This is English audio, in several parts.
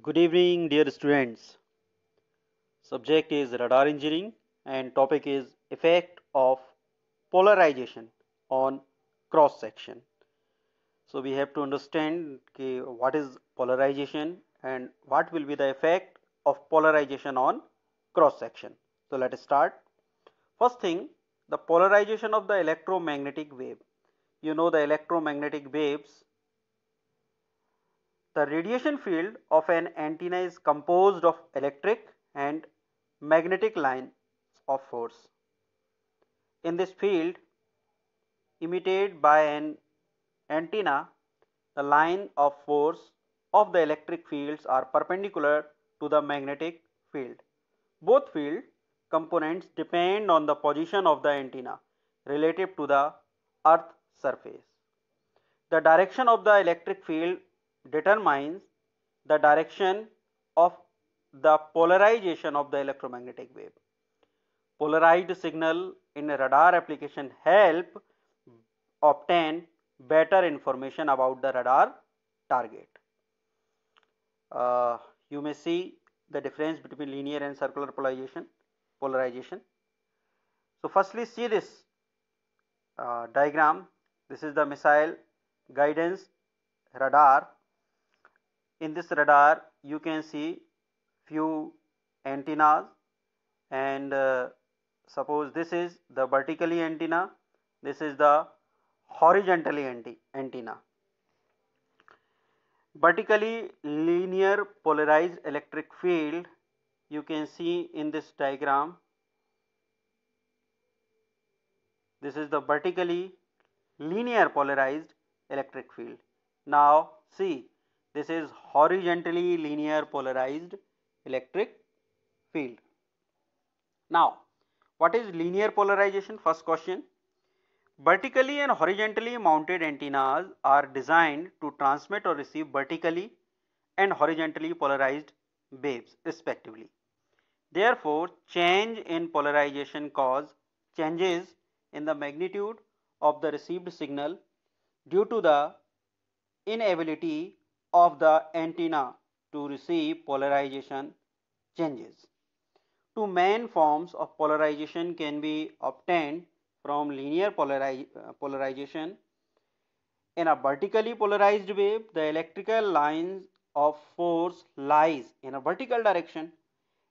Good evening dear students. Subject is radar engineering and topic is effect of polarization on cross section. So we have to understand what is polarization and what will be the effect of polarization on cross section. So let us start. First thing the polarization of the electromagnetic wave. You know the electromagnetic waves the radiation field of an antenna is composed of electric and magnetic lines of force. In this field, emitted by an antenna, the line of force of the electric fields are perpendicular to the magnetic field. Both field components depend on the position of the antenna relative to the earth surface. The direction of the electric field determines the direction of the polarization of the electromagnetic wave. Polarized signal in a radar application help obtain better information about the radar target. Uh, you may see the difference between linear and circular polarization. polarization. So, firstly see this uh, diagram. This is the missile guidance radar in this radar you can see few antennas and uh, suppose this is the vertically antenna this is the horizontally antenna vertically linear polarized electric field you can see in this diagram this is the vertically linear polarized electric field now see this is horizontally linear polarized electric field. Now, what is linear polarization? First question. Vertically and horizontally mounted antennas are designed to transmit or receive vertically and horizontally polarized waves respectively. Therefore, change in polarization cause changes in the magnitude of the received signal due to the inability of the antenna to receive polarization changes. Two main forms of polarization can be obtained from linear polariz uh, polarization. In a vertically polarized wave, the electrical lines of force lies in a vertical direction.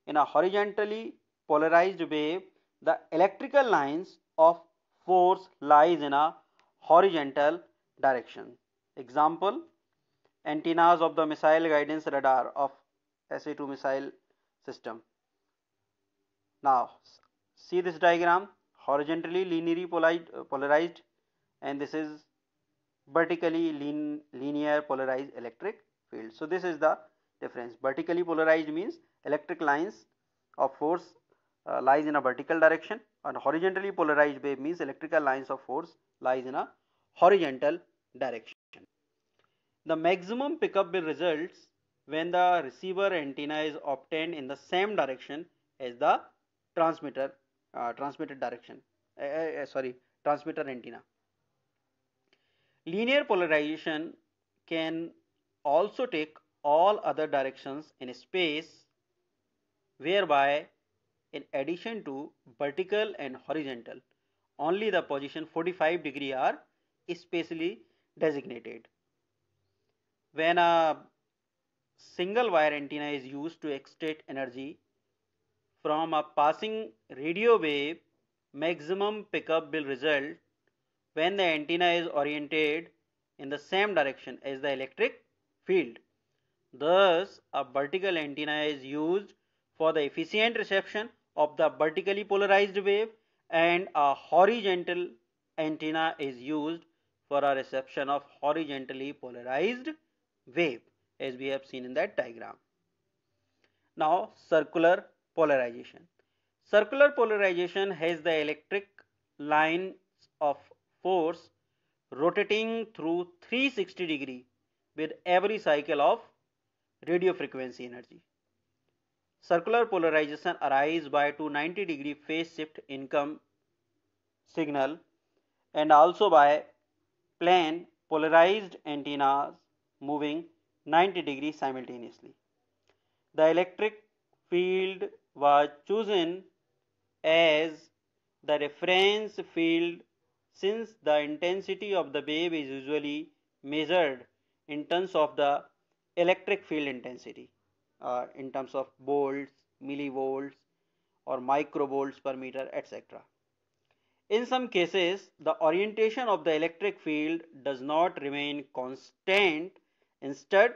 In a horizontally polarized wave, the electrical lines of force lies in a horizontal direction. Example, antennas of the missile guidance radar of SA2 missile system. Now, see this diagram horizontally linearly uh, polarized, and this is vertically lean, linear polarized electric field. So, this is the difference. Vertically polarized means electric lines of force uh, lies in a vertical direction and horizontally polarized wave means electrical lines of force lies in a horizontal direction. The maximum pickup results when the receiver antenna is obtained in the same direction as the transmitter uh, transmitted direction uh, uh, uh sorry transmitter antenna. Linear polarization can also take all other directions in space whereby in addition to vertical and horizontal only the position 45 degree are specially designated when a single wire antenna is used to extract energy from a passing radio wave, maximum pickup will result when the antenna is oriented in the same direction as the electric field. Thus, a vertical antenna is used for the efficient reception of the vertically polarized wave and a horizontal antenna is used for a reception of horizontally polarized wave as we have seen in that diagram. Now circular polarization. Circular polarization has the electric lines of force rotating through 360 degree with every cycle of radio frequency energy. Circular polarization arises by 290 degree phase shift income signal and also by plane polarized antennas moving 90 degrees simultaneously. The electric field was chosen as the reference field since the intensity of the wave is usually measured in terms of the electric field intensity uh, in terms of volts, millivolts or microvolts per meter etc. In some cases, the orientation of the electric field does not remain constant Instead,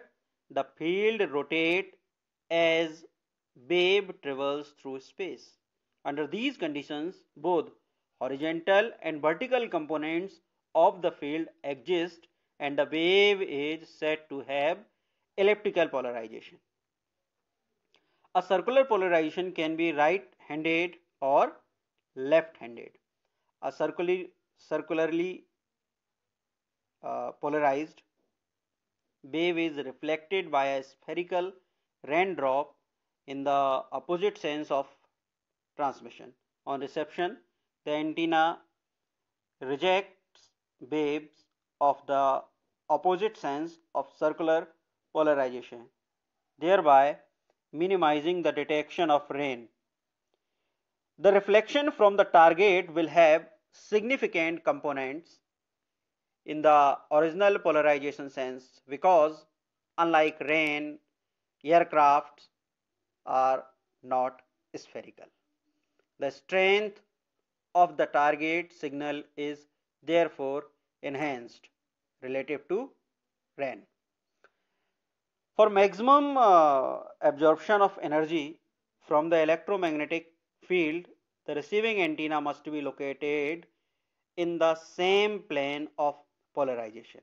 the field rotates as wave travels through space. Under these conditions, both horizontal and vertical components of the field exist and the wave is said to have elliptical polarization. A circular polarization can be right-handed or left-handed. A circularly uh, polarized wave is reflected by a spherical raindrop in the opposite sense of transmission. On reception, the antenna rejects waves of the opposite sense of circular polarization, thereby minimizing the detection of rain. The reflection from the target will have significant components in the original polarization sense because unlike rain, aircrafts are not spherical. The strength of the target signal is therefore enhanced relative to rain. For maximum uh, absorption of energy from the electromagnetic field, the receiving antenna must be located in the same plane of polarization.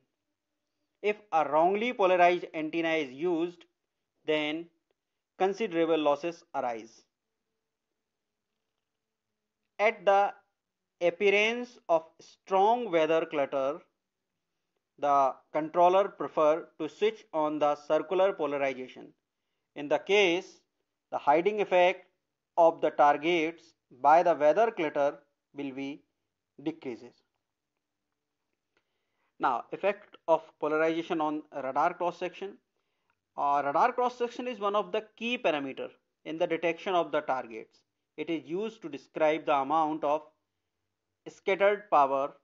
If a wrongly polarized antenna is used, then considerable losses arise. At the appearance of strong weather clutter, the controller prefer to switch on the circular polarization. In the case, the hiding effect of the targets by the weather clutter will be decreases. Now, effect of polarization on radar cross section. Uh, radar cross section is one of the key parameter in the detection of the targets. It is used to describe the amount of scattered power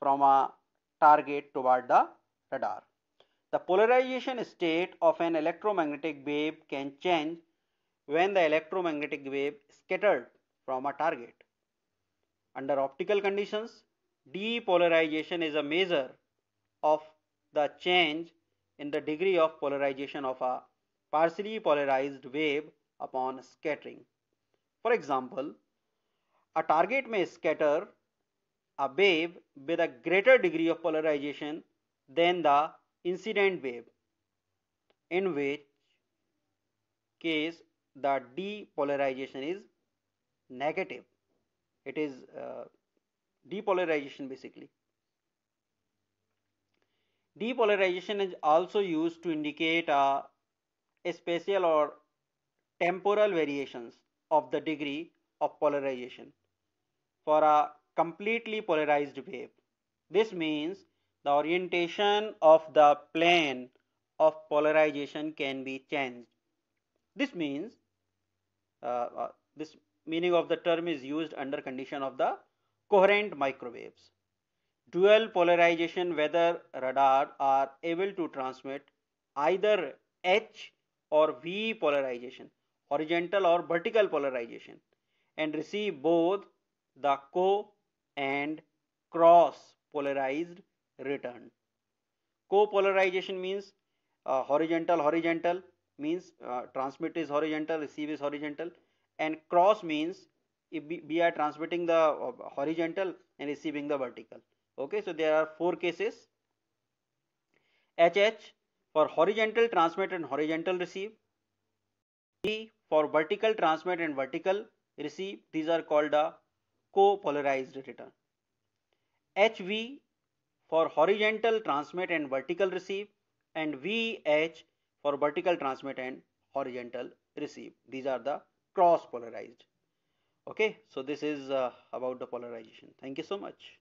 from a target toward the radar. The polarization state of an electromagnetic wave can change when the electromagnetic wave scattered from a target. Under optical conditions, depolarization is a measure of the change in the degree of polarization of a partially polarized wave upon scattering. For example, a target may scatter a wave with a greater degree of polarization than the incident wave, in which case the depolarization is negative. It is uh, depolarization basically. Depolarization is also used to indicate uh, a spatial or temporal variations of the degree of polarization for a completely polarized wave. This means the orientation of the plane of polarization can be changed. This means uh, uh, this meaning of the term is used under condition of the coherent microwaves dual polarization weather radar are able to transmit either H or V polarization, horizontal or vertical polarization, and receive both the co and cross polarized return. Co polarization means uh, horizontal, horizontal means uh, transmit is horizontal, receive is horizontal, and cross means we are transmitting the uh, horizontal and receiving the vertical okay so there are four cases hh for horizontal transmit and horizontal receive d for vertical transmit and vertical receive these are called the co-polarized return hv for horizontal transmit and vertical receive and vh for vertical transmit and horizontal receive these are the cross polarized okay so this is uh, about the polarization thank you so much